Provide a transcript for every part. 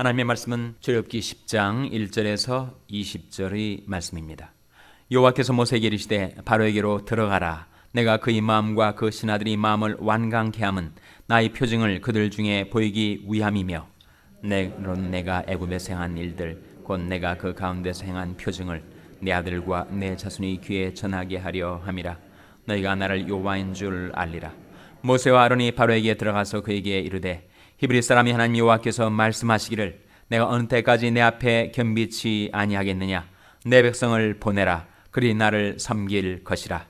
하나님의 말씀은 출애굽기 10장 1절에서 20절의 말씀입니다. 여호와께서 모세에게 이르시되 바로에게로 들어가라 내가 그의 마음과 그 신하들이 마음을 완강케 함은 나의 표징을 그들 중에 보이기 위함이며 내론 내가 애굽에서 행한 일들 곧 내가 그 가운데서 행한 표징을 내 아들과 내 자손의 귀에 전하게 하려 함이라 너희가 나를 여호와인 줄 알리라 모세와 아론이 바로에게 들어가서 그에게 이르되 히브리 사람이 하나님 여호와께서 말씀하시기를 내가 어느 때까지 내 앞에 겸비치 아니하겠느냐 내 백성을 보내라 그리 나를 섬길 것이라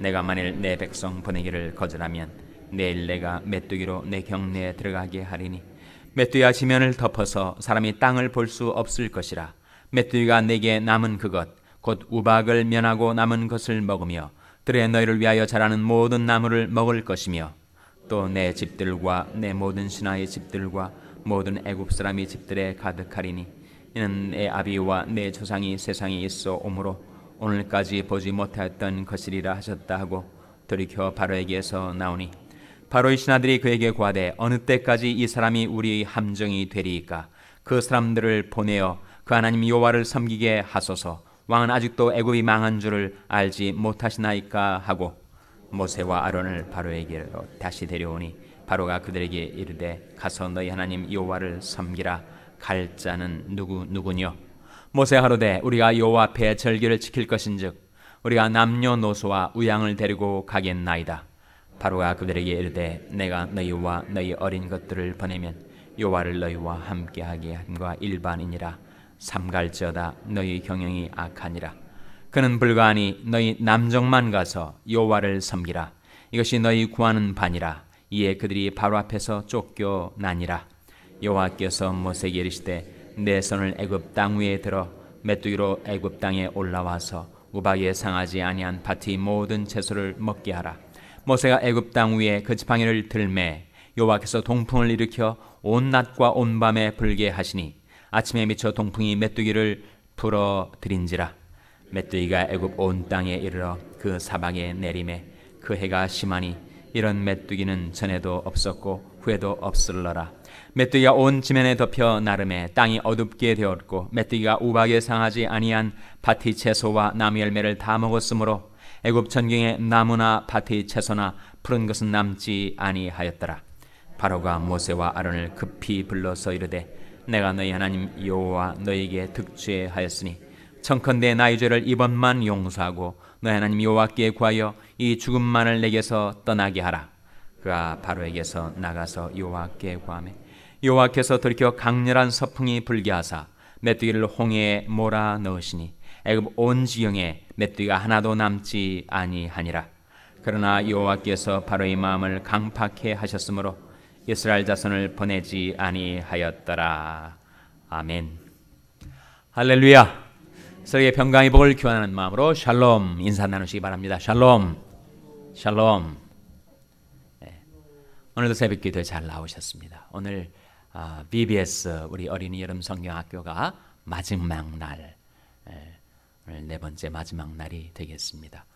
내가 만일 내 백성 보내기를 거절하면 내일 내가 메뚜기로 내 경내에 들어가게 하리니 메뚜기가 지면을 덮어서 사람이 땅을 볼 수 없을 것이라 메뚜기가 내게 남은 그것 곧 우박을 면하고 남은 것을 먹으며 들에 너희를 위하여 자라는 모든 나무를 먹을 것이며 또내 집들과 내 모든 신하의 집들과 모든 애굽 사람의 집들에 가득하리니 이는 내 아비와 내 조상이 세상에 있어 오므로 오늘까지 보지 못하였던 것이라 리 하셨다 하고 돌이켜 바로에게서 나오니 바로의 신하들이 그에게 고하되 어느 때까지 이 사람이 우리 의 함정이 되리이까 그 사람들을 보내어 그 하나님 여호와를 섬기게 하소서 왕은 아직도 애굽이 망한 줄을 알지 못하시나이까 하고 모세와 아론을 바로에게로 다시 데려오니 바로가 그들에게 이르되 가서 너희 하나님 여호와를 섬기라 갈 자는 누구 누구뇨 모세 하루되 우리가 여호와 앞에 절기를 지킬 것인즉 우리가 남녀노소와 우양을 데리고 가겠나이다 바로가 그들에게 이르되 내가 너희와 너희 어린 것들을 보내면 여호와를 너희와 함께하게 함과 일반이니라 삼갈지어다 너희 경영이 악하니라 그는 불가하니 너희 남정만 가서 여호와를 섬기라. 이것이 너희 구하는 반이라. 이에 그들이 바로 앞에서 쫓겨나니라. 여호와께서 모세에게 이르시되 내 손을 애굽 땅 위에 들어 메뚜기로 애굽 땅에 올라와서 우박에 상하지 아니한 밭의 모든 채소를 먹게 하라. 모세가 애굽 땅 위에 그 지팡이를 들매 여호와께서 동풍을 일으켜 온 낮과 온 밤에 불게 하시니 아침에 미쳐 동풍이 메뚜기를 불어 들인지라. 메뚜기가 애굽 온 땅에 이르러 그 사방에 내림에 그 해가 심하니 이런 메뚜기는 전에도 없었고 후에도 없을러라. 메뚜기가 온 지면에 덮여 나름에 땅이 어둡게 되었고 메뚜기가 우박에 상하지 아니한 밭의 채소와 나무 열매를 다 먹었으므로 애굽 전경의 나무나 밭의 채소나 푸른 것은 남지 아니하였더라. 바로가 모세와 아론을 급히 불러서 이르되 내가 너희 하나님 여호와 너희에게 득죄하였으니 청컨대 나의 죄를 이번만 용서하고 너의 하나님 여호와께 구하여 이 죽음만을 내게서 떠나게 하라. 그가 바로에게서 나가서 여호와께 구함에 여호와께서 돌이켜 강렬한 서풍이 불게 하사 메뚜기를 홍해에 몰아 넣으시니 애굽 온 지경에 메뚜기가 하나도 남지 아니하니라. 그러나 여호와께서 바로의 마음을 강팍해 하셨으므로 이스라엘 자손을 보내지 아니하였더라. 아멘. 할렐루야. 서로의 평강의 복을 기원하는 마음으로 샬롬 인사 나누시기 바랍니다. 샬롬, 샬롬. 네. 오늘도 새벽 기도에 잘 나오셨습니다. 오늘 아, BBS 우리 어린이 여름 성경학교가 마지막 날, 네. 오늘 네 번째 마지막 날이 되겠습니다.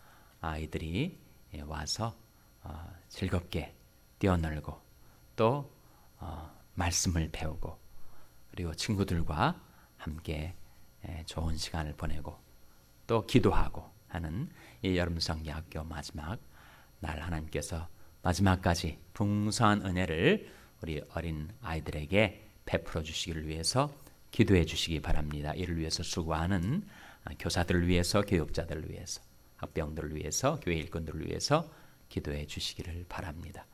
아이들이 예, 와서 어, 즐겁게 뛰어놀고 또 어, 말씀을 배우고 그리고 친구들과 함께 예, 좋은 시간을 보내고 또 기도하고 하는 이 여름성리학교 마지막 날 하나님께서 마지막까지 풍성한 은혜를 우리 어린 아이들에게 베풀어 주시기를 위해서 기도해 주시기 바랍니다. 이를 위해서 수고하는 아, 교사들을 위해서, 교육자들을 위해서, 학병들을 위해서, 교회 일꾼들을 위해서 기도해 주시기를 바랍니다.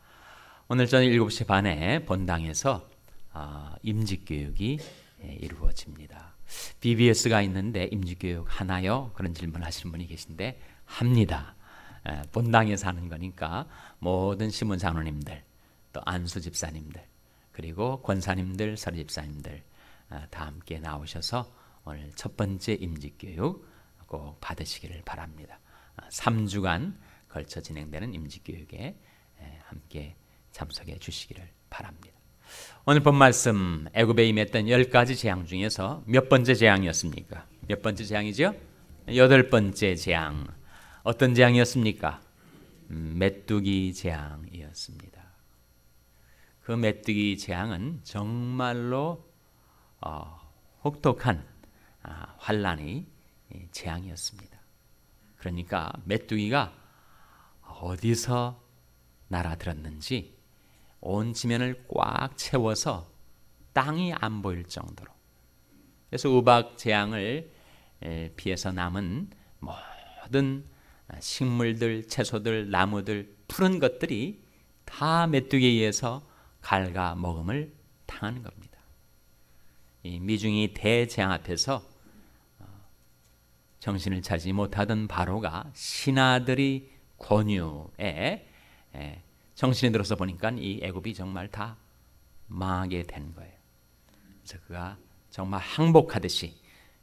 오늘 저녁 7시 반에 본당에서 아, 임직교육이 예, 이루어집니다. BBS가 있는데 임직교육 하나요? 그런 질문 하시는 분이 계신데 합니다. 에, 예, 본당에 사는 거니까 모든 신문사원님들 또 안수 집사님들 그리고 권사님들 서리 집사님들 아, 다 함께 나오셔서 오늘 첫 번째 임직교육 꼭 받으시기를 바랍니다. 3주간 아, 걸쳐 진행되는 임직교육에 예, 함께 참석해 주시기를 바랍니다. 오늘 본 말씀 애굽에 임했던 열 가지 재앙 중에서 몇 번째 재앙이었습니까? 몇 번째 재앙이죠? 여덟 번째 재앙. 어떤 재앙이었습니까? 음, 메뚜기 재앙이었습니다. 그 메뚜기 재앙은 정말로 어, 혹독한 아, 환란이 예, 재앙이었습니다. 그러니까 메뚜기가 어디서 날아들었는지 온 지면을 꽉 채워서 땅이 안 보일 정도로. 그래서 우박 재앙을 피해서 남은 모든 아, 식물들, 채소들, 나무들, 푸른 것들이 다 메뚜기에 의해서 갈가 먹음을 당하는 겁니다. 이 미중이 대재앙 앞에서 어, 정신을 차지 못하던 바로가 신하들이 권유에 정신이 들어서 보니까 이 애굽이 정말 다 망하게 된 거예요. 그래서 그가 정말 항복하듯이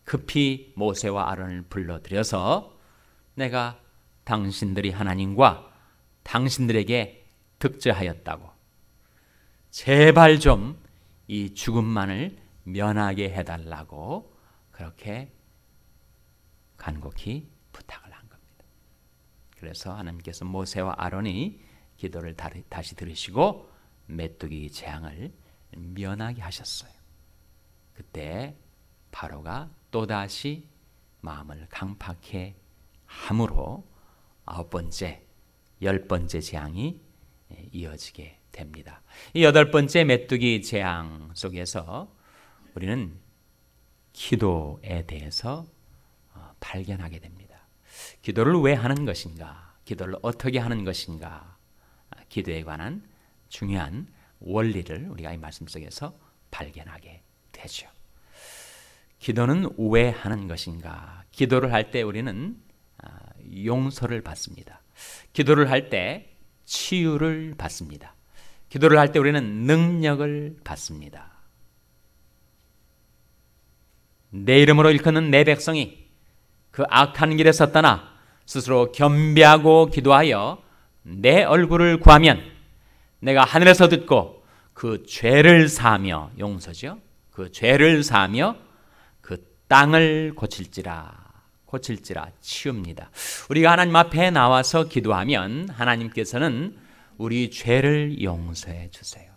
급히 모세와 아론을 불러들여서 내가 당신들이 하나님과 당신들에게 득죄하였다고 제발 좀 이 죽음만을 면하게 해달라고 그렇게 간곡히 부탁을 한 겁니다. 그래서 하나님께서 모세와 아론이 기도를 다시 들으시고 메뚜기 재앙을 면하게 하셨어요. 그때 바로가 또다시 마음을 강팍해 함으로 아홉 번째, 열 번째 재앙이 예, 이어지게 됩니다. 이 여덟 번째 메뚜기 재앙 속에서 우리는 기도에 대해서 어, 발견하게 됩니다. 기도를 왜 하는 것인가? 기도를 어떻게 하는 것인가? 기도에 관한 중요한 원리를 우리가 이 말씀 속에서 발견하게 되죠. 기도는 왜 하는 것인가? 기도를 할 때 우리는 아, 용서를 받습니다. 기도를 할 때 치유를 받습니다. 기도를 할 때 우리는 능력을 받습니다. 내 이름으로 일컫는 내 백성이 그 악한 길에서 떠나 스스로 겸비하고 기도하여 내 얼굴을 구하면 내가 하늘에서 듣고 그 죄를 사며 용서죠. 그 죄를 사며 그 땅을 고칠지라 고칠지라 치웁니다. 우리가 하나님 앞에 나와서 기도하면 하나님께서는 우리 죄를 용서해 주세요.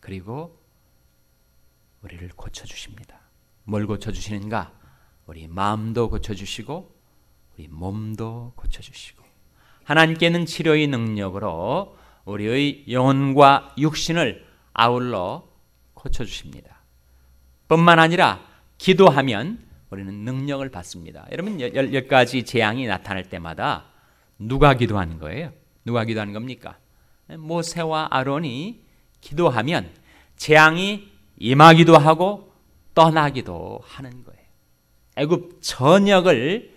그리고 우리를 고쳐 주십니다. 뭘 고쳐 주시는가? 우리 마음도 고쳐 주시고 우리 몸도 고쳐 주시고 하나님께는 치료의 능력으로 우리의 영혼과 육신을 아울러 고쳐주십니다. 뿐만 아니라 기도하면 우리는 능력을 받습니다. 여러분 열, 열 가지 재앙이 나타날 때마다 누가 기도하는 거예요? 누가 기도하는 겁니까? 모세와 아론이 기도하면 재앙이 임하기도 하고 떠나기도 하는 거예요. 애굽 전역을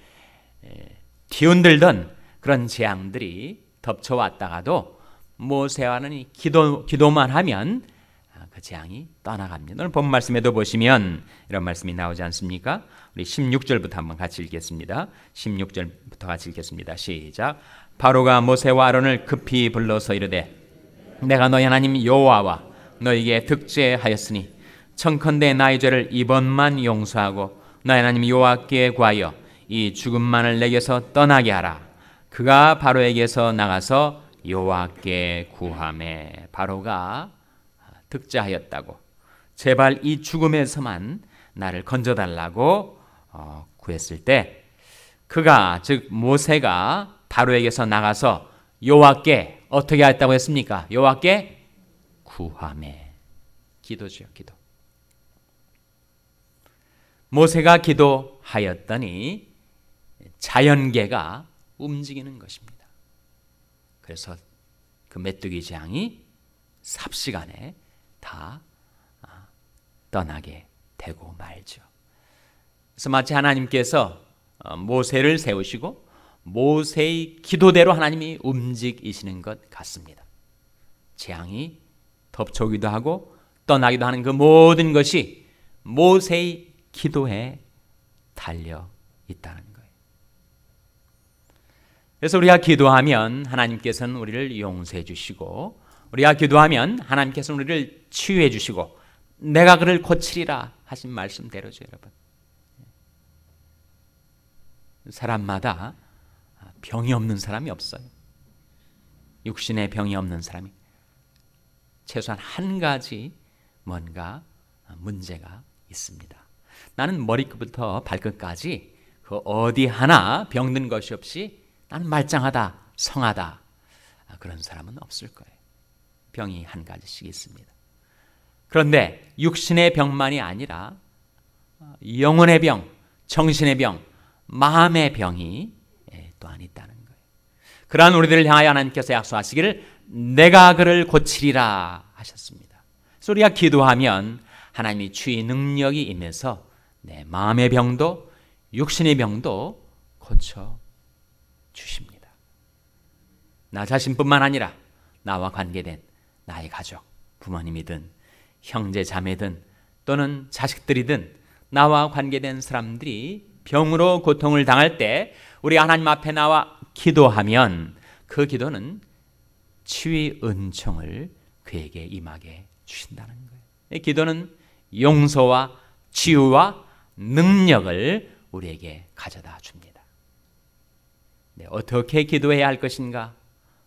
뒤흔들던 그런 재앙들이 덮쳐왔다가도 모세와는 기도, 기도만 하면 아, 그 재앙이 떠나갑니다. 오늘 본 말씀에도 보시면 이런 말씀이 나오지 않습니까? 우리 16절부터 한번 같이 읽겠습니다. 16절부터 같이 읽겠습니다. 시작. 바로가 모세와 아론을 급히 불러서 이르되 내가 너희 하나님 여호와와 너에게 득죄하였으니 청컨대 나의 죄를 이번만 용서하고 너희 하나님 여호와께 구하여 이 죽음만을 내게서 떠나게 하라. 그가 바로에게서 나가서 여호와께 구함에 바로가 득자하였다고 제발 이 죽음에서만 나를 건져달라고 어, 구했을 때 그가 즉 모세가 바로에게서 나가서 여호와께 어떻게 했다고 했습니까? 여호와께 구함에 기도죠 기도 모세가 기도하였더니 자연계가 움직이는 것입니다. 그래서 그 메뚜기 장이 삽시간에 다 아, 떠나게 되고 말죠. 그래서 마치 하나님께서 어, 모세를 세우시고 모세의 기도대로 하나님이 움직이시는 것 같습니다. 재앙이 덮쳐오기도 하고 떠나기도 하는 그 모든 것이 모세의 기도에 달려 있다는 거예요. 그래서 우리가 기도하면 하나님께서는 우리를 용서해 주시고 우리가 기도하면 하나님께서는 우리를 치유해 주시고 내가 그를 고치리라 하신 말씀대로죠, 여러분. 사람마다 병이 없는 사람이 없어요. 육신의 병이 없는 사람이 최소한 한 가지 뭔가 문제가 있습니다. 나는 머리끝부터 발끝까지 그 어디 하나 병든 것이 없이 나는 말짱하다, 성하다. 아, 그런 사람은 없을 거예요. 병이 한 가지씩 있습니다. 그런데 육신의 병만이 아니라 어, 영혼의 병, 정신의 병, 마음의 병이 예, 또한 있다는 거예요. 그러한 우리들을 향하여 하나님께서 약속하시기를 내가 그를 고치리라 하셨습니다. 그리가 기도하면 하나님이 주의 능력이 임해서 내 마음의 병도 육신의 병도 고쳐 주십니다. 나 자신뿐만 아니라 나와 관계된 나의 가족, 부모님이든 형제 자매든 또는 자식들이든 나와 관계된 사람들이 병으로 고통을 당할 때 우리 하나님 앞에 나와 기도하면 그 기도는 치유 은총을 그에게 임하게 주신다는 거예요. 이 기도는 용서와 치유와 능력을 우리에게 가져다 줍니다. 네, 어떻게 기도해야 할 것인가?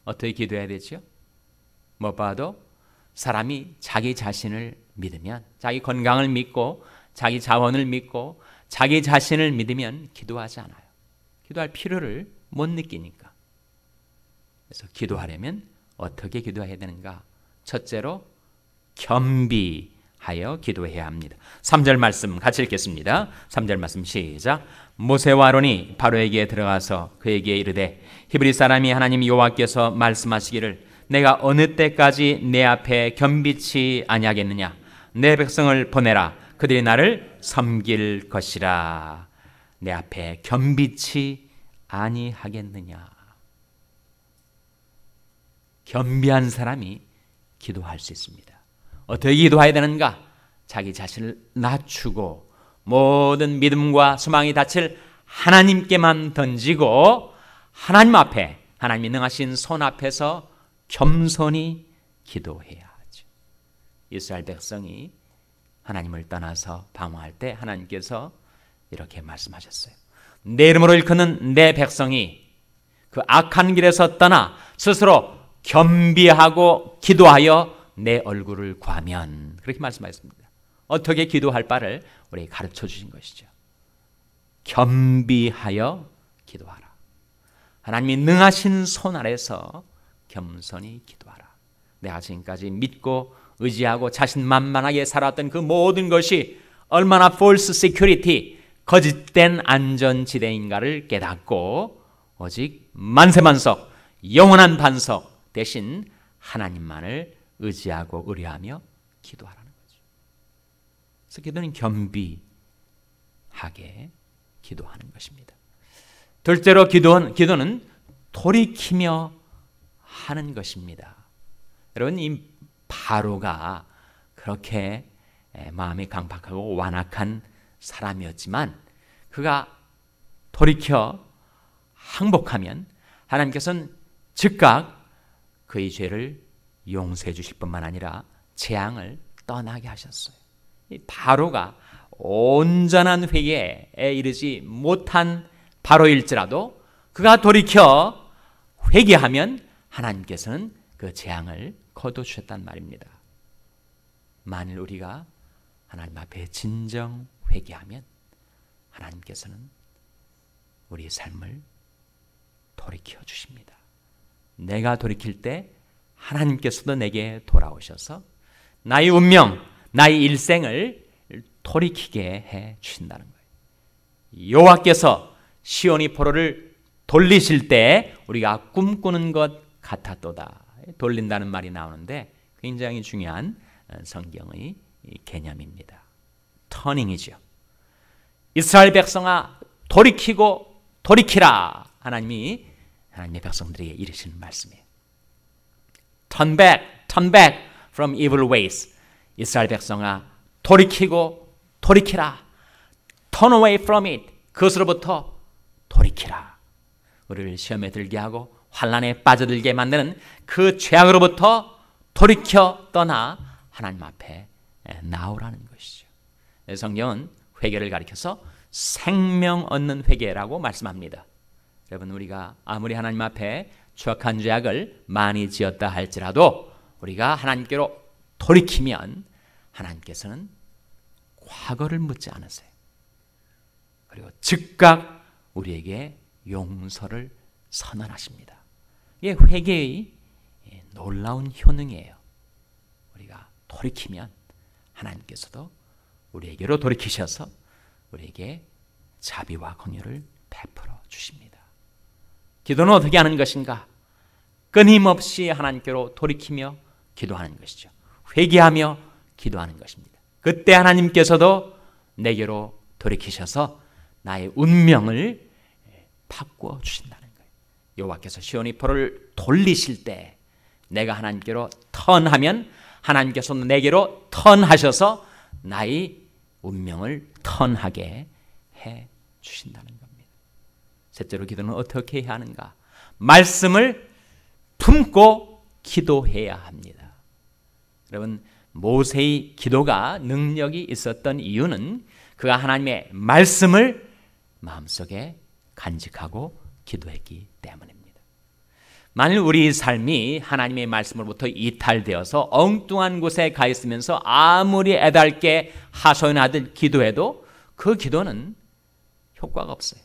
어떻게 기도해야 되지못 뭐 봐도 사람이 자기 자신을 믿으면 자기 건강을 믿고 자기 자원을 믿고 자기 자신을 믿으면 기도하지 않아요. 기도할 필요를 못 느끼니까. 그래서 기도하려면 어떻게 기도해야 되는가? 첫째로 겸비 하여 기도해야 합니다. 3절 말씀 같이 읽겠습니다. 3절 말씀 시작. 모세와 아론이 바로에게 들어가서 그에게 이르되 히브리 사람이 하나님 여호와께서 말씀하시기를 내가 어느 때까지 내 앞에 겸비치 아니하겠느냐 내 백성을 보내라 그들이 나를 섬길 것이라 내 앞에 겸비치 아니하겠느냐 겸비한 사람이 기도할 수 있습니다. 어떻게 기도해야 되는가? 자기 자신을 낮추고 모든 믿음과 소망이 닫힐 하나님께만 던지고 하나님 앞에 하나님 이 능하신 손 앞에서 겸손히 기도해야 하죠. 이스라엘 백성이 하나님을 떠나서 방황할 때 하나님께서 이렇게 말씀하셨어요. 내 이름으로 일컫는 내 백성이 그 악한 길에서 떠나 스스로 겸비하고 기도하여 내 얼굴을 과면 그렇게 말씀하셨습니다. 어떻게 기도할 바를 우리 가르쳐 주신 것이죠. 겸비하여 기도하라. 하나님이 능하신 손 아래서 겸손히 기도하라. 내가 지금까지 믿고 의지하고 자신만만하게 살았던 그 모든 것이 얼마나 false security, 거짓된 안전지대인가를 깨닫고 오직 만세만석, 영원한 반석 대신 하나님만을 의지하고 의뢰하며 기도하라는 거죠. 그래서 기도는 겸비하게 기도하는 것입니다. 둘째로 기도는, 기도는 돌이키며 하는 것입니다. 여러분 이 바로가 그렇게 마음이 강박하고 완악한 사람이었지만 그가 돌이켜 항복하면 하나님께서는 즉각 그의 죄를 용서해 주실 뿐만 아니라 재앙을 떠나게 하셨어요. 바로가 온전한 회개에 이르지 못한 바로일지라도 그가 돌이켜 회개하면 하나님께서는 그 재앙을 거두셨단 말입니다. 만일 우리가 하나님 앞에 진정 회개하면 하나님께서는 우리의 삶을 돌이켜 주십니다. 내가 돌이킬 때 하나님께서도 내게 돌아오셔서 나의 운명, 나의 일생을 돌이키게 해 주신다는 거예요. 여호와께서 시온이 포로를 돌리실 때 우리가 꿈꾸는 것 같았도다. 돌린다는 말이 나오는데 굉장히 중요한 어, 성경의 개념입니다. 터닝이죠. 이스라엘 백성아 돌이키고 돌이키라 하나님이 하나님의 백성들에게 이르시는 말씀이에요. turn back, turn back from evil ways. 이스라엘 백성아, 돌이키고 돌이키라. turn away from it. 그것으로부터 돌이키라. 우리를 시험에 들게 하고 환란에 빠져들게 만드는 그 죄악으로부터 돌이켜 떠나 하나님 앞에 나오라는 것이죠. 네, 성경은 회개를 가리켜서 생명 얻는 회개라고 말씀합니다. 여러분 우리가 아무리 하나님 앞에 추악한 죄악을 많이 지었다 할지라도 우리가 하나님께로 돌이키면 하나님께서는 과거를 묻지 않으세요. 그리고 즉각 우리에게 용서를 선언하십니다. 이게 회개의 놀라운 효능이에요. 우리가 돌이키면 하나님께서도 우리에게로 돌이키셔서 우리에게 자비와 권유를 베풀어 주십니다. 기도는 어떻게 하는 것인가? 끊임없이 하나님께로 돌이키며 기도하는 것이죠. 회개하며 기도하는 것입니다. 그때 하나님께서도 내게로 돌이키셔서 나의 운명을 바꾸어 주신다는 거예요. 여호와께서 시온이포를 돌리실 때 내가 하나님께로 턴하면 하나님께서 내게로 턴하셔서 나의 운명을 턴하게 해 주신다는 겁니다. 셋째로 기도는 어떻게 해야 하는가? 말씀을 품고 기도해야 합니다. 여러분 모세의 기도가 능력이 있었던 이유는 그가 하나님의 말씀을 마음속에 간직하고 기도했기 때문입니다. 만일 우리 삶이 하나님의 말씀으로부터 이탈되어서 엉뚱한 곳에 가 있으면서 아무리 애달게 하소연하듯 기도해도 그 기도는 효과가 없어요.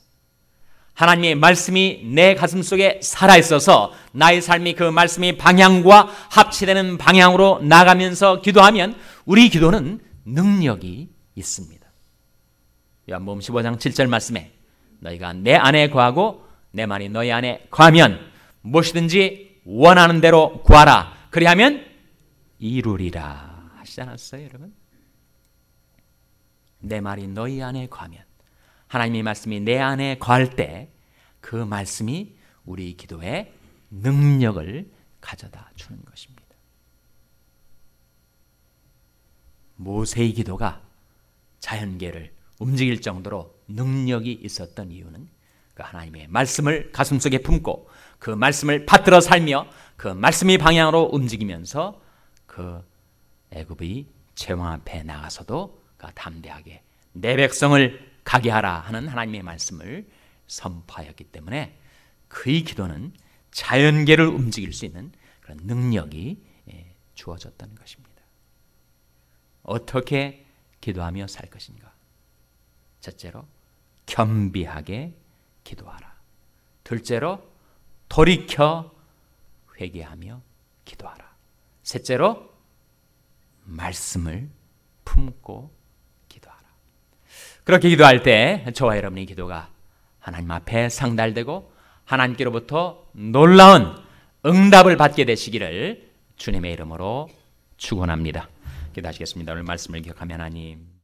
하나님의 말씀이 내 가슴 속에 살아있어서 나의 삶이 그 말씀이 방향과 합치되는 방향으로 나가면서 기도하면 우리 기도는 능력이 있습니다. 요한복음 15장 7절 말씀에 너희가 내 안에 구하고 내 말이 너희 안에 구하면 무엇이든지 원하는 대로 구하라. 그리하면 이루리라 하시지 않았어요, 여러분? 내 말이 너희 안에 구하면 하나님의 말씀이 내 안에 거할 때 그 말씀이 우리 기도에 능력을 가져다 주는 것입니다. 모세의 기도가 자연계를 움직일 정도로 능력이 있었던 이유는 그 하나님의 말씀을 가슴속에 품고 그 말씀을 받들어 살며 그 말씀의 방향으로 움직이면서 그 애굽의 제왕 앞에 나가서도 그 담대하게 내 백성을 가게 하라 하는 하나님의 말씀을 선포하였기 때문에 그의 기도는 자연계를 움직일 수 있는 그런 능력이 예, 주어졌다는 것입니다. 어떻게 기도하며 살 것인가? 첫째로 겸비하게 기도하라. 둘째로 돌이켜 회개하며 기도하라. 셋째로 말씀을 품고 그렇게 기도할 때 저와 여러분의 기도가 하나님 앞에 상달되고 하나님께로부터 놀라운 응답을 받게 되시기를 주님의 이름으로 축원합니다. 기도하시겠습니다. 오늘 말씀을 기억하며 하나님